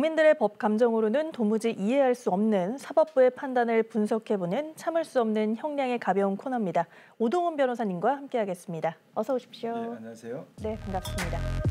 국민들의 법 감정으로는 도무지 이해할 수 없는 사법부의 판단을 분석해보는 참을 수 없는 형량의 가벼운 코너입니다. 오동훈 변호사님과 함께하겠습니다. 어서 오십시오. 네, 안녕하세요. 네, 반갑습니다.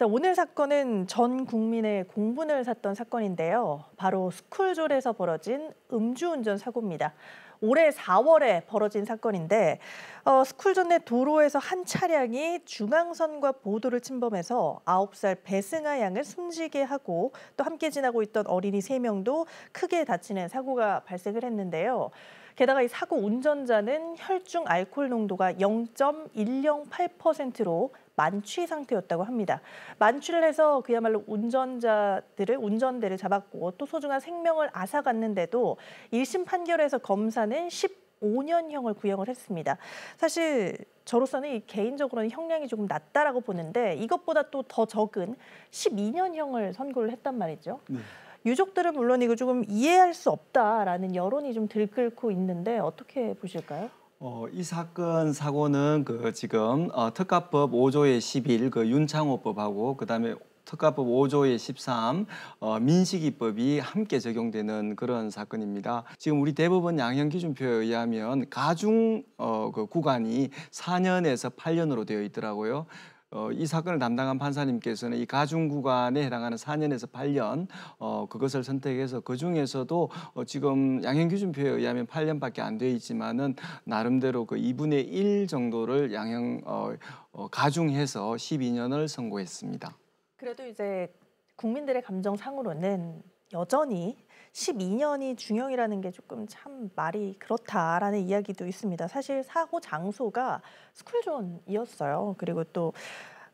자, 오늘 사건은 전 국민의 공분을 샀던 사건인데요. 바로 스쿨존에서 벌어진 음주운전 사고입니다. 올해 4월에 벌어진 사건인데 어, 스쿨존 내 도로에서 한 차량이 중앙선과 보도를 침범해서 9살 배승아 양을 숨지게 하고 또 함께 지나고 있던 어린이 3명도 크게 다치는 사고가 발생을 했는데요. 게다가 이 사고 운전자는 혈중 알코올 농도가 0.108%로 만취 상태였다고 합니다. 만취를 해서 그야말로 운전자들을 운전대를 잡았고 또 소중한 생명을 앗아갔는데도 1심 판결에서 검사는 15년형을 구형을 했습니다. 사실 저로서는 개인적으로는 형량이 조금 낮다라고 보는데 이것보다 또 더 적은 12년형을 선고를 했단 말이죠. 네. 유족들은 물론 이거 조금 이해할 수 없다라는 여론이 좀 들끓고 있는데 어떻게 보실까요? 어, 이 사건 사고는 그 지금 어, 특가법 5조의 11, 그 윤창호법하고 그다음에 특가법 5조의 13 어, 민식이법이 함께 적용되는 그런 사건입니다. 지금 우리 대법원 양형 기준표에 의하면 가중 어, 그 구간이 4년에서 8년으로 되어 있더라고요. 어, 이 사건을 담당한 판사님께서는 이 가중 구간에 해당하는 4년에서 8년 어, 그것을 선택해서 그 중에서도 어, 지금 양형 기준표에 의하면 8년밖에 안 돼 있지만은 나름대로 그 2분의 1 정도를 양형 어, 어, 가중해서 12년을 선고했습니다. 그래도 이제 국민들의 감정상으로는 여전히 12년이 중형이라는 게 조금 참 말이 그렇다라는 이야기도 있습니다. 사실 사고 장소가 스쿨존이었어요. 그리고 또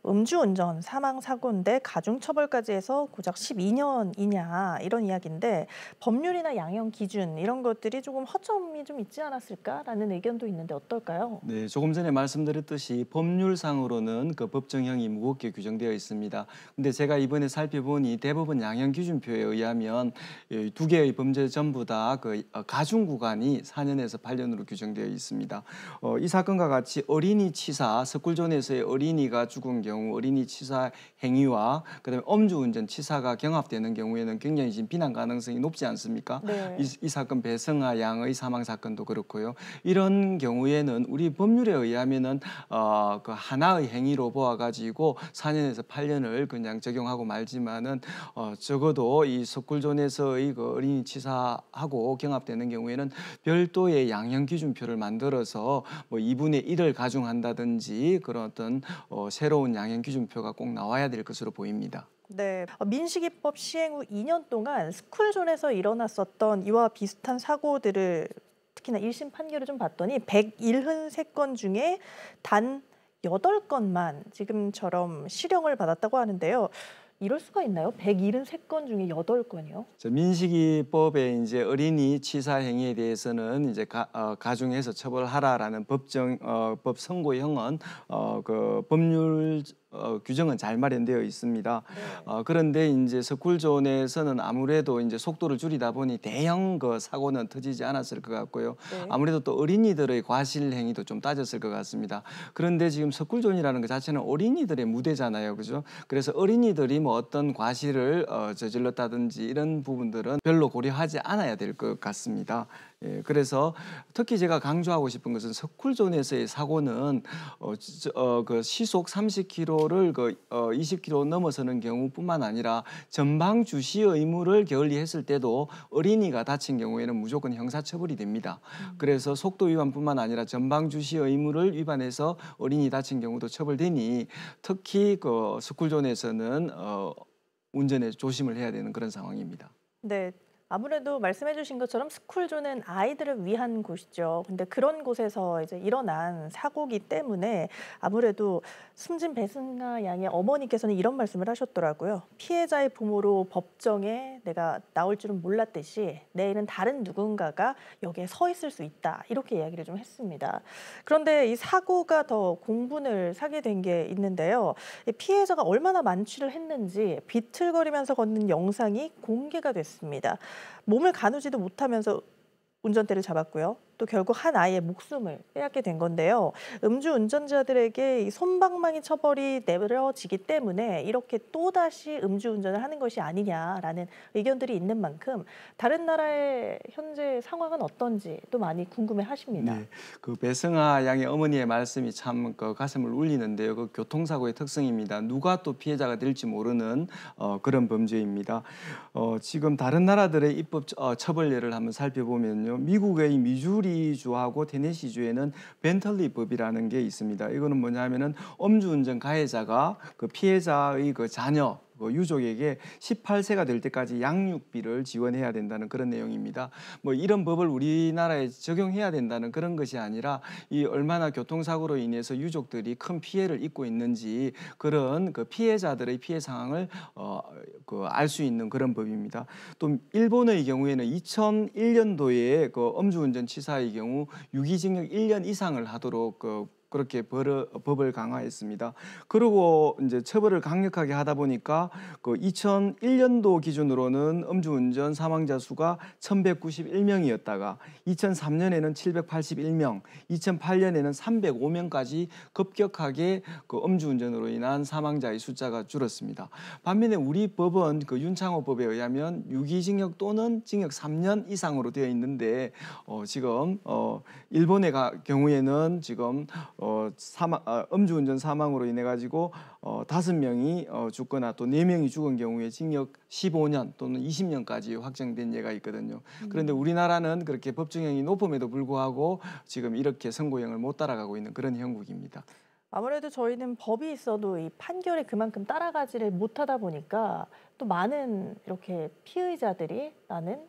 음주운전 사망 사고인데 가중처벌까지 해서 고작 12년이냐 이런 이야기인데 법률이나 양형 기준 이런 것들이 조금 허점이 좀 있지 않았을까라는 의견도 있는데 어떨까요? 네, 조금 전에 말씀드렸듯이 법률상으로는 그 법정형이 무겁게 규정되어 있습니다. 근데 제가 이번에 살펴보니 대법원 양형 기준표에 의하면 두 개의 범죄 전부 다그 어, 가중 구간이 4년에서 8년으로 규정되어 있습니다. 어, 이 사건과 같이 어린이 치사 석굴존에서의 어린이가 죽은 경우 경우 어린이 치사 행위와 그다음에 엄주운전 치사가 경합되는 경우에는 굉장히 지금 비난 가능성이 높지 않습니까? 네. 이, 이 사건 배성아 양의 사망 사건도 그렇고요. 이런 경우에는 우리 법률에 의하면은 어, 그 하나의 행위로 보아가지고 4년에서 8년을 그냥 적용하고 말지만은 어, 적어도 이 석굴존에서의 그 어린이 치사하고 경합되는 경우에는 별도의 양형 기준표를 만들어서 뭐 2분의 1을 가중한다든지 그런 어떤 어, 새로운 양형 기준표가 꼭 나와야 될 것으로 보입니다. 네, 어, 민식이법 시행 후 2년 동안 스쿨존에서 일어났었던 이와 비슷한 사고들을 특히나 1심 판결을 좀 봤더니 173건 중에 단 8건만 지금처럼 실형을 받았다고 하는데요. 이럴 수가 있나요? 173건 중에 8건이요? 민식이법에 이제 어린이 치사 행위에 대해서는 이제 가, 어, 가 중해서 처벌하라라는 법정 어, 법 선고형은 어, 그 법률 어, 규정은 잘 마련되어 있습니다. 네. 어, 그런데 이제 서쿨존에서는 아무래도 이제 속도를 줄이다 보니 대형 그 사고는 터지지 않았을 것 같고요. 네. 아무래도 또 어린이들의 과실 행위도 좀 따졌을 것 같습니다. 그런데 지금 서쿨존이라는 것 자체는 어린이들의 무대잖아요, 그죠? 그래서 어린이들이 뭐 어떤 과실을 어, 저질렀다든지 이런 부분들은 별로 고려하지 않아야 될 것 같습니다. 예, 그래서 특히 제가 강조하고 싶은 것은 석굴존에서의 사고는 어, 어, 그 시속 30km를 그, 어, 20km 넘어서는 경우뿐만 아니라 전방 주시 의무를 게을리했을 때도 어린이가 다친 경우에는 무조건 형사처벌이 됩니다. 음. 그래서 속도 위반뿐만 아니라 전방 주시 의무를 위반해서 어린이 다친 경우도 처벌되니 특히 그석굴존에서는 어, 운전에 조심을 해야 되는 그런 상황입니다. 네, 아무래도 말씀해주신 것처럼 스쿨존은 아이들을 위한 곳이죠. 근데 그런 곳에서 이제 일어난 사고기 때문에 아무래도 숨진 배승아 양의 어머니께서는 이런 말씀을 하셨더라고요. 피해자의 부모로 법정에 내가 나올 줄은 몰랐듯이 내일은 다른 누군가가 여기에 서 있을 수 있다. 이렇게 이야기를 좀 했습니다. 그런데 이 사고가 더 공분을 사게 된 게 있는데요. 피해자가 얼마나 만취를 했는지 비틀거리면서 걷는 영상이 공개가 됐습니다. 몸을 가누지도 못하면서 운전대를 잡았고요. 또 결국 한 아이의 목숨을 빼앗게 된 건데요. 음주 운전자들에게 이 손방망이 처벌이 내려지기 때문에 이렇게 또다시 음주 운전을 하는 것이 아니냐라는 의견들이 있는 만큼 다른 나라의 현재 상황은 어떤지 또 많이 궁금해 하십니다. 네, 그 배승아 양의 어머니의 말씀이 참그 가슴을 울리는데요. 그 교통사고의 특성입니다. 누가 또 피해자가 될지 모르는 어, 그런 범죄입니다. 어, 지금 다른 나라들의 입법 어, 처벌예를 한번 살펴보면요. 미국의 미주리 미주리주하고 테네시주에는 벤털리 법이라는 게 있습니다. 이거는 뭐냐면은 음주운전 가해자가 그 피해자의 그 자녀 뭐 유족에게 18세가 될 때까지 양육비를 지원해야 된다는 그런 내용입니다. 뭐 이런 법을 우리나라에 적용해야 된다는 그런 것이 아니라 이 얼마나 교통사고로 인해서 유족들이 큰 피해를 입고 있는지 그런 그 피해자들의 피해 상황을 어, 그 알 수 있는 그런 법입니다. 또 일본의 경우에는 2001년도에 그 음주운전 치사의 경우 유기징역 1년 이상을 하도록 그 그렇게 벌어, 법을 강화했습니다. 그리고 이제 처벌을 강력하게 하다 보니까 그 2001년도 기준으로는 음주운전 사망자 수가 1,191명이었다가 2003년에는 781명, 2008년에는 305명까지 급격하게 그 음주운전으로 인한 사망자의 숫자가 줄었습니다. 반면에 우리 법은 그 윤창호법에 의하면 유기징역 또는 징역 3년 이상으로 되어 있는데 어, 지금 어, 일본의 경우에는 지금 어, 어, 사망, 어, 음주운전 사망으로 인해 가지고 어, 5명이 어, 죽거나 또 네명이 죽은 경우에 징역 15년 또는 20년까지 확정된 예가 있거든요. 음. 그런데 우리나라는 그렇게 법정형이 높음에도 불구하고 지금 이렇게 선고형을 못 따라가고 있는 그런 형국입니다. 아무래도 저희는 법이 있어도 이 판결에 그만큼 따라가지를 못하다 보니까 또 많은 이렇게 피의자들이 나는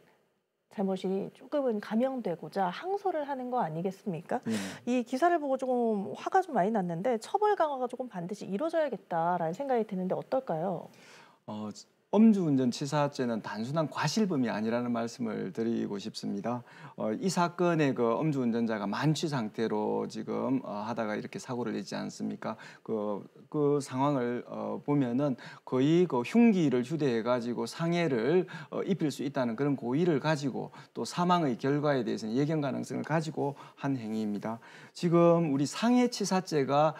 잘못이 조금은 감형되고자 항소를 하는 거 아니겠습니까? 음. 이 기사를 보고 조금 화가 좀 많이 났는데 처벌 강화가 조금 반드시 이루어져야겠다라는 생각이 드는데 어떨까요? 어, 음주운전 치사죄는 단순한 과실범이 아니라는 말씀을 드리고 싶습니다. 어, 이 사건에 그 음주운전자가 만취 상태로 지금 어, 하다가 이렇게 사고를 내지 않습니까? 그, 그 상황을 어, 보면은 거의 그 흉기를 휴대해 가지고 상해를 어, 입힐 수 있다는 그런 고의를 가지고 또 사망의 결과에 대해서는 예견 가능성을 가지고 한 행위입니다. 지금 우리 상해치사죄가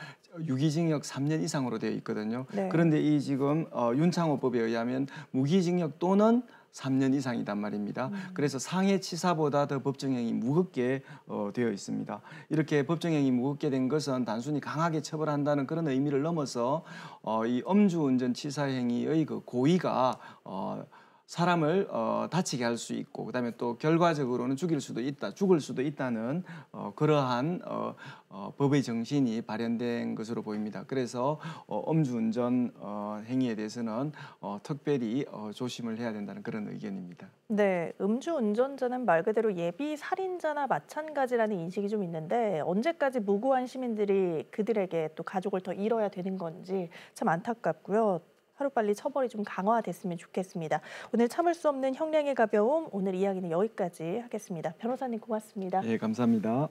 유기징역 3년 이상으로 되어 있거든요. 네. 그런데 이 지금 어, 윤창호법에 의하면 무기징역 또는 3년 이상이란 말입니다. 음. 그래서 상해치사보다 더 법정형이 무겁게 어, 되어 있습니다. 이렇게 법정형이 무겁게 된 것은 단순히 강하게 처벌한다는 그런 의미를 넘어서 어, 이 음주운전 치사행위의 그 고의가 어, 사람을 어, 다치게 할 수 있고 그다음에 또 결과적으로는 죽일 수도 있다 죽을 수도 있다는 어, 그러한 어, 어, 법의 정신이 발현된 것으로 보입니다. 그래서 어, 음주운전 어, 행위에 대해서는 어, 특별히 어, 조심을 해야 된다는 그런 의견입니다. 네, 음주운전자는 말 그대로 예비 살인자나 마찬가지라는 인식이 좀 있는데 언제까지 무고한 시민들이 그들에게 또 가족을 더 잃어야 되는 건지 참 안타깝고요. 하루빨리 처벌이 좀 강화됐으면 좋겠습니다. 오늘 참을 수 없는 형량의 가벼움 오늘 이야기는 여기까지 하겠습니다. 변호사님 고맙습니다. 예, 감사합니다.